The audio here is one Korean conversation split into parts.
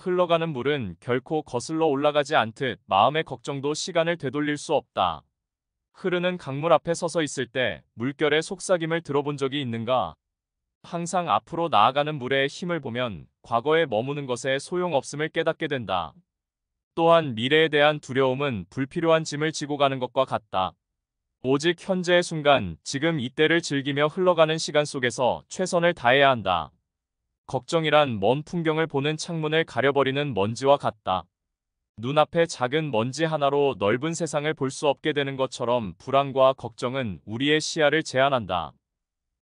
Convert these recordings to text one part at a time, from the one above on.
흘러가는 물은 결코 거슬러 올라가지 않듯 마음의 걱정도 시간을 되돌릴 수 없다. 흐르는 강물 앞에 서서 있을 때 물결의 속삭임을 들어본 적이 있는가? 항상 앞으로 나아가는 물의 힘을 보면 과거에 머무는 것에 소용없음을 깨닫게 된다. 또한 미래에 대한 두려움은 불필요한 짐을 지고 가는 것과 같다. 오직 현재의 순간, 지금 이때를 즐기며 흘러가는 시간 속에서 최선을 다해야 한다. 걱정이란 먼 풍경을 보는 창문을 가려버리는 먼지와 같다. 눈앞에 작은 먼지 하나로 넓은 세상을 볼 수 없게 되는 것처럼 불안과 걱정은 우리의 시야를 제한한다.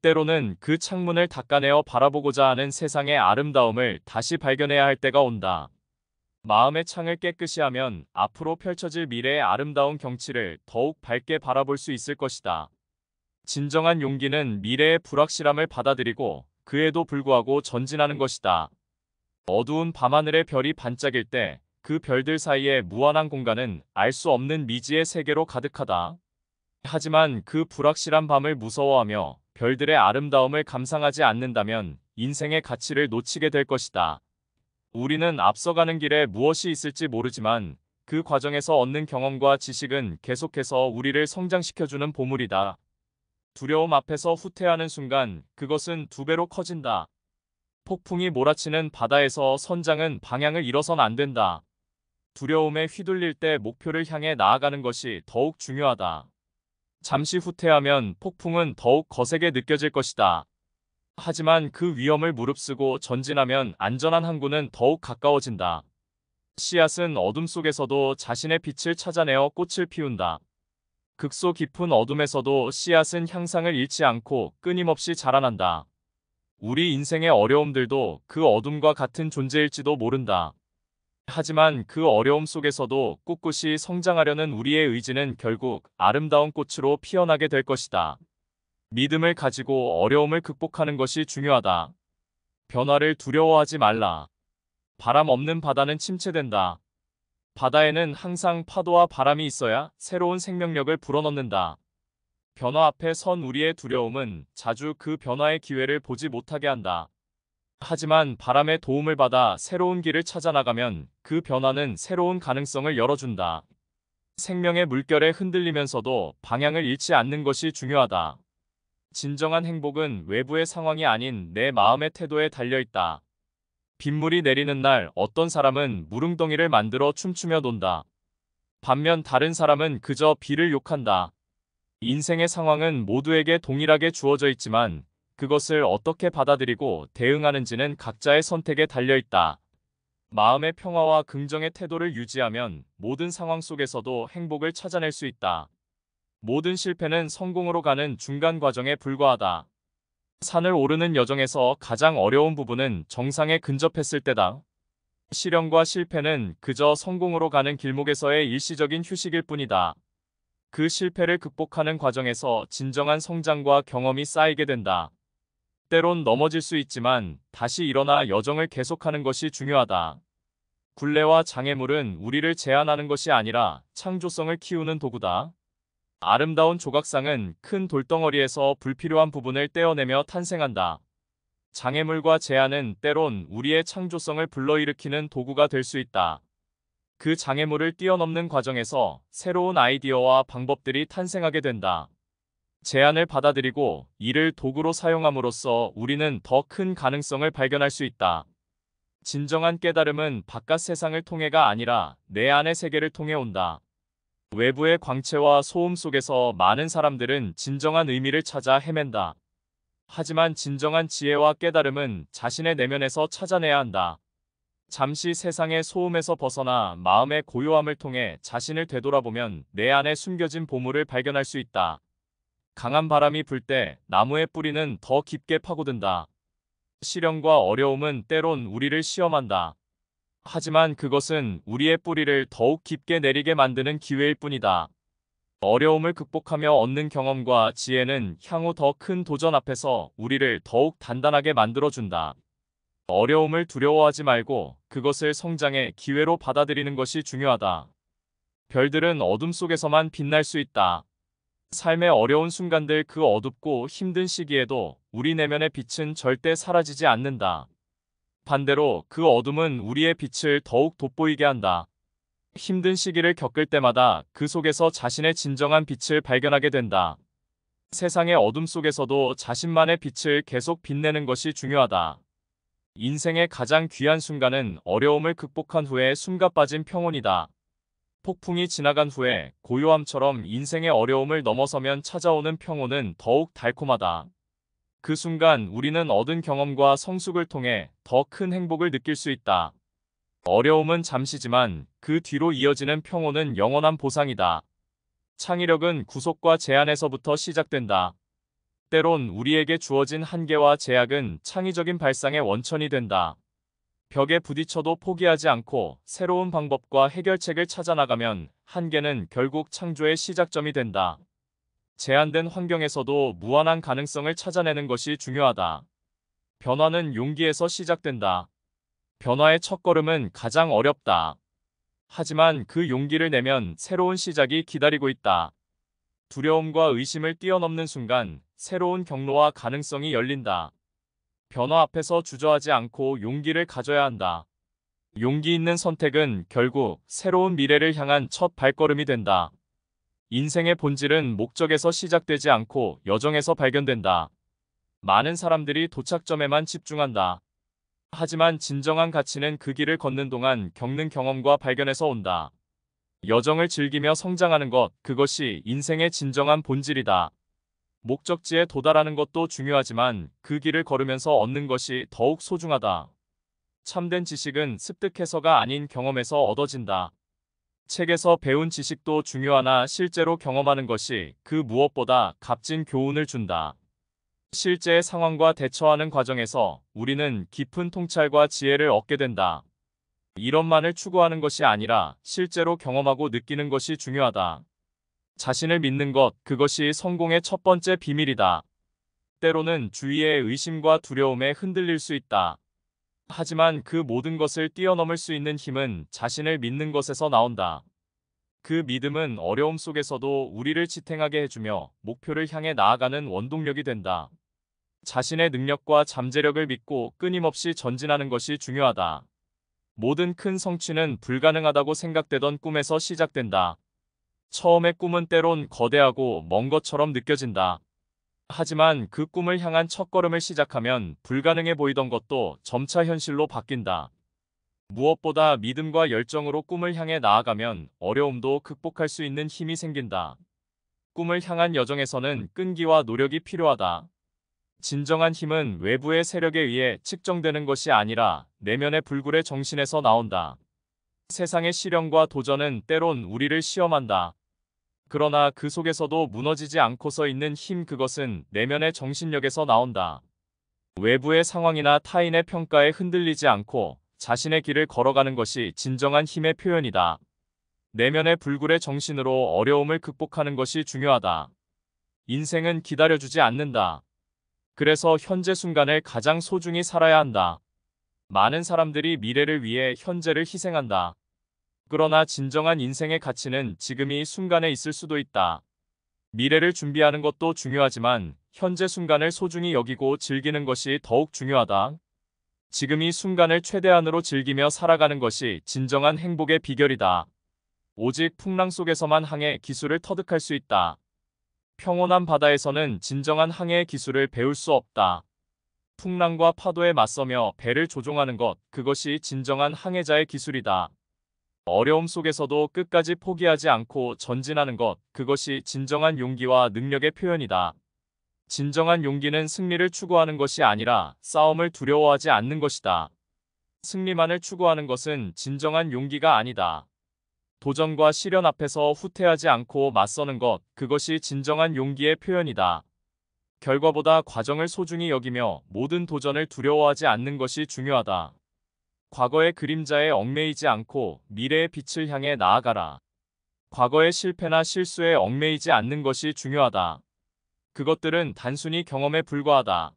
때로는 그 창문을 닦아내어 바라보고자 하는 세상의 아름다움을 다시 발견해야 할 때가 온다. 마음의 창을 깨끗이 하면 앞으로 펼쳐질 미래의 아름다운 경치를 더욱 밝게 바라볼 수 있을 것이다. 진정한 용기는 미래의 불확실함을 받아들이고 그에도 불구하고 전진하는 것이다. 어두운 밤하늘의 별이 반짝일 때 그 별들 사이의 무한한 공간은 알 수 없는 미지의 세계로 가득하다. 하지만 그 불확실한 밤을 무서워하며 별들의 아름다움을 감상하지 않는다면 인생의 가치를 놓치게 될 것이다. 우리는 앞서가는 길에 무엇이 있을지 모르지만 그 과정에서 얻는 경험과 지식은 계속해서 우리를 성장시켜주는 보물이다. 두려움 앞에서 후퇴하는 순간 그것은 두 배로 커진다. 폭풍이 몰아치는 바다에서 선장은 방향을 잃어선 안 된다. 두려움에 휘둘릴 때 목표를 향해 나아가는 것이 더욱 중요하다. 잠시 후퇴하면 폭풍은 더욱 거세게 느껴질 것이다. 하지만 그 위험을 무릅쓰고 전진하면 안전한 항구는 더욱 가까워진다. 씨앗은 어둠 속에서도 자신의 빛을 찾아내어 꽃을 피운다. 극소 깊은 어둠에서도 씨앗은 향상을 잃지 않고 끊임없이 자라난다. 우리 인생의 어려움들도 그 어둠과 같은 존재일지도 모른다. 하지만 그 어려움 속에서도 꿋꿋이 성장하려는 우리의 의지는 결국 아름다운 꽃으로 피어나게 될 것이다. 믿음을 가지고 어려움을 극복하는 것이 중요하다. 변화를 두려워하지 말라. 바람 없는 바다는 침체된다. 바다에는 항상 파도와 바람이 있어야 새로운 생명력을 불어넣는다. 변화 앞에 선 우리의 두려움은 자주 그 변화의 기회를 보지 못하게 한다. 하지만 바람의 도움을 받아 새로운 길을 찾아나가면 그 변화는 새로운 가능성을 열어준다. 생명의 물결에 흔들리면서도 방향을 잃지 않는 것이 중요하다. 진정한 행복은 외부의 상황이 아닌 내 마음의 태도에 달려있다. 빗물이 내리는 날 어떤 사람은 무릉덩이를 만들어 춤추며 논다. 반면 다른 사람은 그저 비를 욕한다. 인생의 상황은 모두에게 동일하게 주어져 있지만 그것을 어떻게 받아들이고 대응하는지는 각자의 선택에 달려있다. 마음의 평화와 긍정의 태도를 유지하면 모든 상황 속에서도 행복을 찾아낼 수 있다. 모든 실패는 성공으로 가는 중간 과정에 불과하다. 산을 오르는 여정에서 가장 어려운 부분은 정상에 근접했을 때다. 실현과 실패는 그저 성공으로 가는 길목에서의 일시적인 휴식일 뿐이다. 그 실패를 극복하는 과정에서 진정한 성장과 경험이 쌓이게 된다. 때론 넘어질 수 있지만 다시 일어나 여정을 계속하는 것이 중요하다. 굴레와 장애물은 우리를 제한하는 것이 아니라 창조성을 키우는 도구다. 아름다운 조각상은 큰 돌덩어리에서 불필요한 부분을 떼어내며 탄생한다. 장애물과 제한은 때론 우리의 창조성을 불러일으키는 도구가 될 수 있다. 그 장애물을 뛰어넘는 과정에서 새로운 아이디어와 방법들이 탄생하게 된다. 제안을 받아들이고 이를 도구로 사용함으로써 우리는 더 큰 가능성을 발견할 수 있다. 진정한 깨달음은 바깥 세상을 통해가 아니라 내 안의 세계를 통해 온다. 외부의 광채와 소음 속에서 많은 사람들은 진정한 의미를 찾아 헤맨다. 하지만 진정한 지혜와 깨달음은 자신의 내면에서 찾아내야 한다. 잠시 세상의 소음에서 벗어나 마음의 고요함을 통해 자신을 되돌아보면 내 안에 숨겨진 보물을 발견할 수 있다. 강한 바람이 불 때 나무의 뿌리는 더 깊게 파고든다. 시련과 어려움은 때론 우리를 시험한다. 하지만 그것은 우리의 뿌리를 더욱 깊게 내리게 만드는 기회일 뿐이다. 어려움을 극복하며 얻는 경험과 지혜는 향후 더 큰 도전 앞에서 우리를 더욱 단단하게 만들어준다. 어려움을 두려워하지 말고 그것을 성장의 기회로 받아들이는 것이 중요하다. 별들은 어둠 속에서만 빛날 수 있다. 삶의 어려운 순간들 그 어둡고 힘든 시기에도 우리 내면의 빛은 절대 사라지지 않는다. 반대로 그 어둠은 우리의 빛을 더욱 돋보이게 한다. 힘든 시기를 겪을 때마다 그 속에서 자신의 진정한 빛을 발견하게 된다. 세상의 어둠 속에서도 자신만의 빛을 계속 빛내는 것이 중요하다. 인생의 가장 귀한 순간은 어려움을 극복한 후에 숨가 빠진 평온이다. 폭풍이 지나간 후에 고요함처럼 인생의 어려움을 넘어서면 찾아오는 평온은 더욱 달콤하다. 그 순간 우리는 얻은 경험과 성숙을 통해 더 큰 행복을 느낄 수 있다. 어려움은 잠시지만 그 뒤로 이어지는 평온은 영원한 보상이다. 창의력은 구속과 제한에서부터 시작된다. 때론 우리에게 주어진 한계와 제약은 창의적인 발상의 원천이 된다. 벽에 부딪혀도 포기하지 않고 새로운 방법과 해결책을 찾아나가면 한계는 결국 창조의 시작점이 된다. 제한된 환경에서도 무한한 가능성을 찾아내는 것이 중요하다. 변화는 용기에서 시작된다. 변화의 첫걸음은 가장 어렵다. 하지만 그 용기를 내면 새로운 시작이 기다리고 있다. 두려움과 의심을 뛰어넘는 순간 새로운 경로와 가능성이 열린다. 변화 앞에서 주저하지 않고 용기를 가져야 한다. 용기 있는 선택은 결국 새로운 미래를 향한 첫 발걸음이 된다. 인생의 본질은 목적에서 시작되지 않고 여정에서 발견된다. 많은 사람들이 도착점에만 집중한다. 하지만 진정한 가치는 그 길을 걷는 동안 겪는 경험과 발견에서 온다. 여정을 즐기며 성장하는 것, 그것이 인생의 진정한 본질이다. 목적지에 도달하는 것도 중요하지만 그 길을 걸으면서 얻는 것이 더욱 소중하다. 참된 지식은 습득해서가 아닌 경험에서 얻어진다. 책에서 배운 지식도 중요하나 실제로 경험하는 것이 그 무엇보다 값진 교훈을 준다. 실제 상황과 대처하는 과정에서 우리는 깊은 통찰과 지혜를 얻게 된다. 이런만을 추구하는 것이 아니라 실제로 경험하고 느끼는 것이 중요하다. 자신을 믿는 것, 그것이 성공의 첫 번째 비밀이다. 때로는 주위의 의심과 두려움에 흔들릴 수 있다. 하지만 그 모든 것을 뛰어넘을 수 있는 힘은 자신을 믿는 것에서 나온다. 그 믿음은 어려움 속에서도 우리를 지탱하게 해주며 목표를 향해 나아가는 원동력이 된다. 자신의 능력과 잠재력을 믿고 끊임없이 전진하는 것이 중요하다. 모든 큰 성취는 불가능하다고 생각되던 꿈에서 시작된다. 처음의 꿈은 때론 거대하고 먼 것처럼 느껴진다. 하지만 그 꿈을 향한 첫걸음을 시작하면 불가능해 보이던 것도 점차 현실로 바뀐다. 무엇보다 믿음과 열정으로 꿈을 향해 나아가면 어려움도 극복할 수 있는 힘이 생긴다. 꿈을 향한 여정에서는 끈기와 노력이 필요하다. 진정한 힘은 외부의 세력에 의해 측정되는 것이 아니라 내면의 불굴의 정신에서 나온다. 세상의 시련과 도전은 때론 우리를 시험한다. 그러나 그 속에서도 무너지지 않고 서 있는 힘 그것은 내면의 정신력에서 나온다. 외부의 상황이나 타인의 평가에 흔들리지 않고 자신의 길을 걸어가는 것이 진정한 힘의 표현이다. 내면의 불굴의 정신으로 어려움을 극복하는 것이 중요하다. 인생은 기다려주지 않는다. 그래서 현재 순간을 가장 소중히 살아야 한다. 많은 사람들이 미래를 위해 현재를 희생한다. 그러나 진정한 인생의 가치는 지금 이 순간에 있을 수도 있다. 미래를 준비하는 것도 중요하지만 현재 순간을 소중히 여기고 즐기는 것이 더욱 중요하다. 지금 이 순간을 최대한으로 즐기며 살아가는 것이 진정한 행복의 비결이다. 오직 풍랑 속에서만 항해 기술을 터득할 수 있다. 평온한 바다에서는 진정한 항해의 기술을 배울 수 없다. 풍랑과 파도에 맞서며 배를 조종하는 것, 그것이 진정한 항해자의 기술이다. 어려움 속에서도 끝까지 포기하지 않고 전진하는 것, 그것이 진정한 용기와 능력의 표현이다. 진정한 용기는 승리를 추구하는 것이 아니라 싸움을 두려워하지 않는 것이다. 승리만을 추구하는 것은 진정한 용기가 아니다. 도전과 시련 앞에서 후퇴하지 않고 맞서는 것, 그것이 진정한 용기의 표현이다. 결과보다 과정을 소중히 여기며 모든 도전을 두려워하지 않는 것이 중요하다. 과거의 그림자에 얽매이지 않고 미래의 빛을 향해 나아가라. 과거의 실패나 실수에 얽매이지 않는 것이 중요하다. 그것들은 단순히 경험에 불과하다.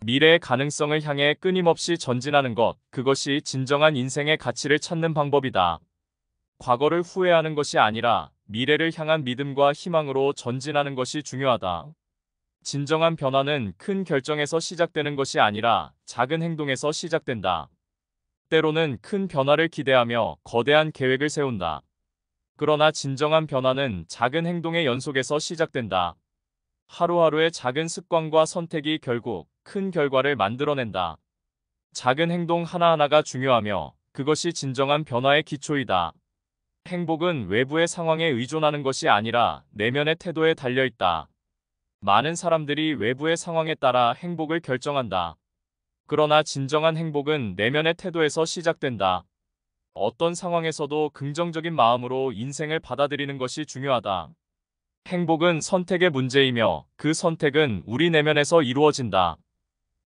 미래의 가능성을 향해 끊임없이 전진하는 것, 그것이 진정한 인생의 가치를 찾는 방법이다. 과거를 후회하는 것이 아니라 미래를 향한 믿음과 희망으로 전진하는 것이 중요하다. 진정한 변화는 큰 결정에서 시작되는 것이 아니라 작은 행동에서 시작된다. 때로는 큰 변화를 기대하며 거대한 계획을 세운다. 그러나 진정한 변화는 작은 행동의 연속에서 시작된다. 하루하루의 작은 습관과 선택이 결국 큰 결과를 만들어낸다. 작은 행동 하나하나가 중요하며 그것이 진정한 변화의 기초이다. 행복은 외부의 상황에 의존하는 것이 아니라 내면의 태도에 달려있다. 많은 사람들이 외부의 상황에 따라 행복을 결정한다. 그러나 진정한 행복은 내면의 태도에서 시작된다. 어떤 상황에서도 긍정적인 마음으로 인생을 받아들이는 것이 중요하다. 행복은 선택의 문제이며 그 선택은 우리 내면에서 이루어진다.